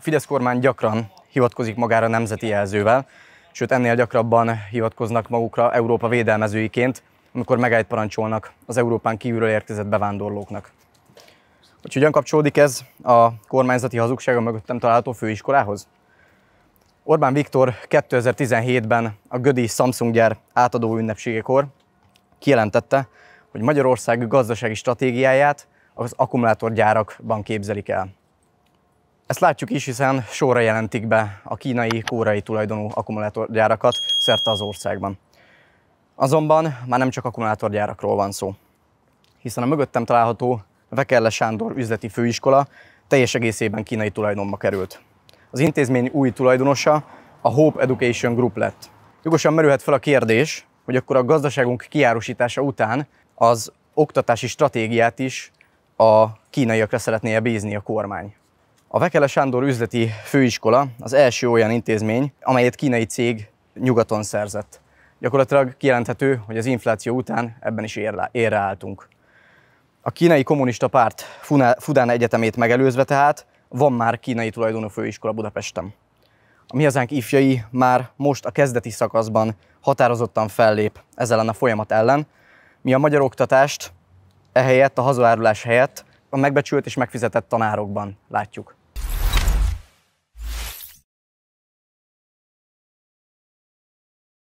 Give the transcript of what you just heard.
A Fidesz kormány gyakran hivatkozik magára nemzeti jelzővel, sőt ennél gyakrabban hivatkoznak magukra Európa védelmezőiként, amikor megállt parancsolnak az Európán kívülről érkezett bevándorlóknak. Hogy hogyan kapcsolódik ez a kormányzati hazugsága mögöttem található főiskolához? Orbán Viktor 2017-ben a Gödi Samsung gyár átadó ünnepségekor kijelentette, hogy Magyarország gazdasági stratégiáját az akkumulátorgyárakban képzelik el. Ezt látjuk is, hiszen sorra jelentik be a kínai, kórai tulajdonú akkumulátorgyárakat szerte az országban. Azonban már nem csak akkumulátorgyárakról van szó, hiszen a mögöttem található Vekerle Sándor üzleti főiskola teljes egészében kínai tulajdonba került. Az intézmény új tulajdonosa a Hope Education Group lett. Jogosan merülhet fel a kérdés, hogy akkor a gazdaságunk kiárusítása után az oktatási stratégiát is a kínaiakra szeretné -e bízni a kormány. A Vekele Sándor üzleti főiskola az első olyan intézmény, amelyet kínai cég nyugaton szerzett. Gyakorlatilag kijelenthető, hogy az infláció után ebben is érre A kínai kommunista párt Fudán Egyetemét megelőzve tehát van már kínai tulajdonú főiskola Budapesten. A mi hazánk ifjai már most a kezdeti szakaszban határozottan fellép ezzel ellen a folyamat ellen. Mi a magyar oktatást ehelyett, a hazaárulás helyett a megbecsült és megfizetett tanárokban látjuk.